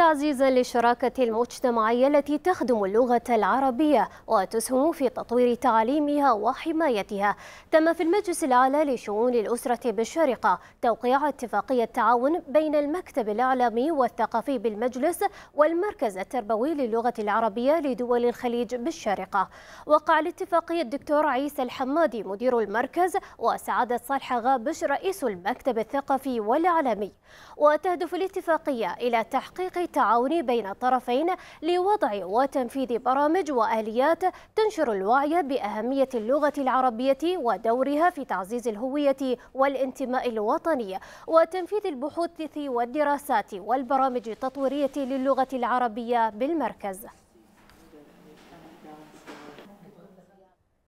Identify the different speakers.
Speaker 1: تعزيزا للشراكة المجتمعية التي تخدم اللغة العربية وتسهم في تطوير تعليمها وحمايتها تم في المجلس الأعلى لشؤون الأسرة بالشارقة توقيع اتفاقية تعاون بين المكتب الإعلامي والثقافي بالمجلس والمركز التربوي للغة العربية لدول الخليج بالشارقة وقع الاتفاقية الدكتور عيسى الحمادي مدير المركز وسعادة صالح غابش رئيس المكتب الثقافي والإعلامي وتهدف الاتفاقية إلى تحقيق التعاون بين الطرفين لوضع وتنفيذ برامج وآليات تنشر الوعي بأهمية اللغة العربية ودورها في تعزيز الهوية والانتماء الوطني وتنفيذ البحوث والدراسات والبرامج التطويرية للغة العربية بالمركز